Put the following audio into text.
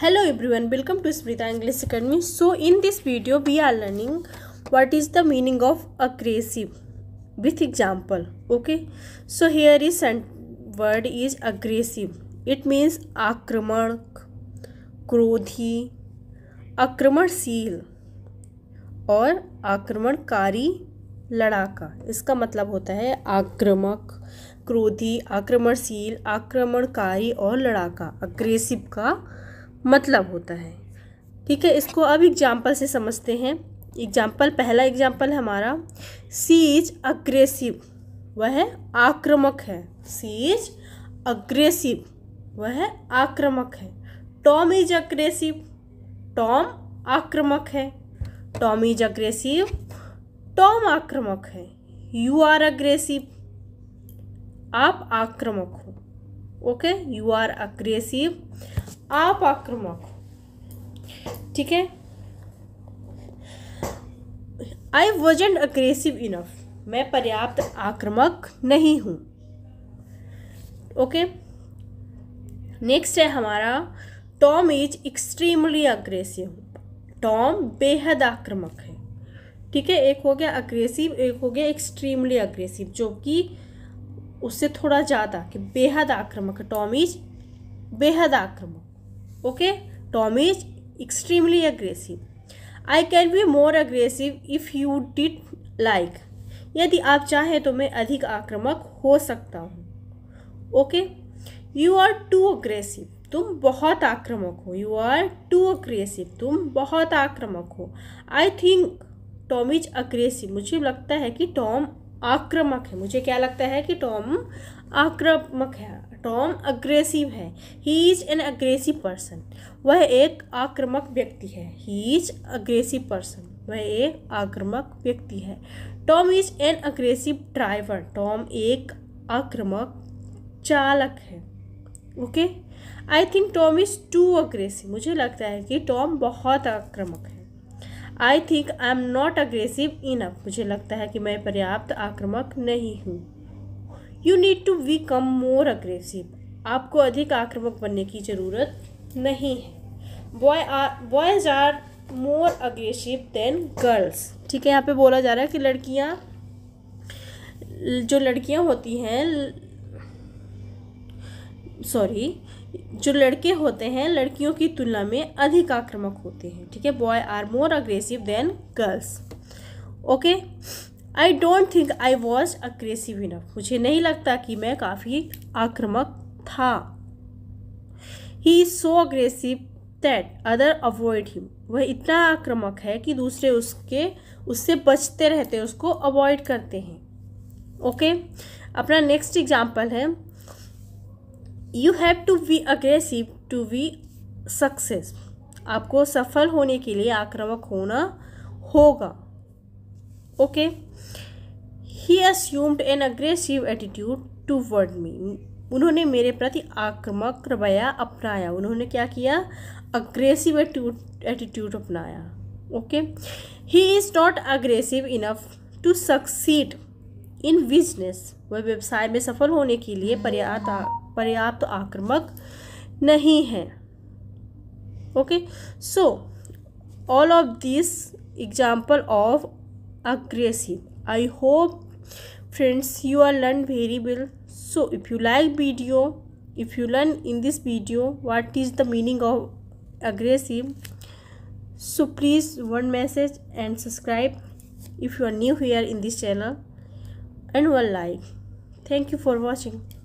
Hello everyone welcome to Smrita English Academy so in this video we are learning what is the meaning of aggressive with example okay so here is word is aggressive it means आक्रमण क्रोधी आक्रमणशील और आक्रमणकारी लड़ाका इसका मतलब होता है आक्रमक क्रोधी आक्रमणशील आक्रमणकारी और लड़ाका अग्रेसिव का मतलब होता है ठीक है इसको अब एग्जाम्पल से समझते हैं एग्जाम्पल पहला एग्जाम्पल हमारा सीज अग्रेसिव वह आक्रमक है सीज अग्रेसिव वह आक्रमक है टॉम इज अग्रेसिव टॉम आक्रमक है टॉम इज अग्रेसिव टॉम आक्रामक है यू आर अग्रेसिव आप आक्रामक हो ओके यू आर अग्रेसिव आप आक्रामक हो ठीक है आई वॉजेंट अग्रेसिव इनफ मैं पर्याप्त आक्रामक नहीं हूं ओके नेक्स्ट है हमारा Tom is extremely aggressive Tom बेहद आक्रामक है ठीक है एक हो गया अग्रेसिव एक हो गया एक्सट्रीमली अग्रेसिव जो कि उससे थोड़ा ज़्यादा कि बेहद आक्रामक टॉमीज बेहद आक्रमक okay Tom is extremely aggressive I can be more aggressive if you did like यदि आप चाहें तो मैं अधिक आक्रामक हो सकता हूँ okay you are too aggressive तुम बहुत आक्रामक हो यू आर टू अग्रेसिव तुम बहुत आक्रामक हो I think Tom is aggressive मुझे लगता है कि टॉम आक्रामक है मुझे क्या लगता है कि टॉम आक्रामक है टॉम अग्रेसिव है he is an aggressive person वह एक आक्रामक व्यक्ति है ही इज़ अग्रेसिव पर्सन वह एक आक्रामक व्यक्ति है Tom is an aggressive driver Tom एक आक्रामक चालक है okay I think Tom is too aggressive मुझे लगता है कि टॉम बहुत आक्रामक है I think I am not aggressive enough मुझे लगता है कि मैं पर्याप्त आक्रामक नहीं हूँ you need to become more aggressive आपको अधिक आक्रामक बनने की ज़रूरत नहीं है boy are boys are more aggressive than girls ठीक है यहाँ पे बोला जा रहा है कि लड़कियाँ जो लड़कियाँ होती हैं सॉरी जो लड़के होते हैं लड़कियों की तुलना में अधिक आक्रामक होते हैं ठीक है boy are more aggressive than girls okay I don't think I was aggressive enough मुझे नहीं लगता कि मैं काफ़ी आक्रामक था he is so aggressive that other avoid him वह इतना आक्रामक है कि दूसरे उसके उससे बचते रहते हैं उसको अवॉइड करते हैं ओके okay? अपना नेक्स्ट एग्जाम्पल है you have to be aggressive to be success आपको सफल होने के लिए आक्रामक होना होगा okay he assumed an aggressive attitude toward me उन्होंने मेरे प्रति आक्रामक रवैया अपनाया उन्होंने क्या किया अग्रेसिव एटीट्यूड अपनाया okay he is not aggressive enough to succeed in business वह व्यवसाय में सफल होने के लिए पर्याप्त पर्याप्त आक्रमक नहीं है okay so all of this example of aggressive I hope friends you are learn very well so if you like video if you learn in this video what is the meaning of aggressive so please one message and subscribe if you are new here in this channel and one like thank you for watching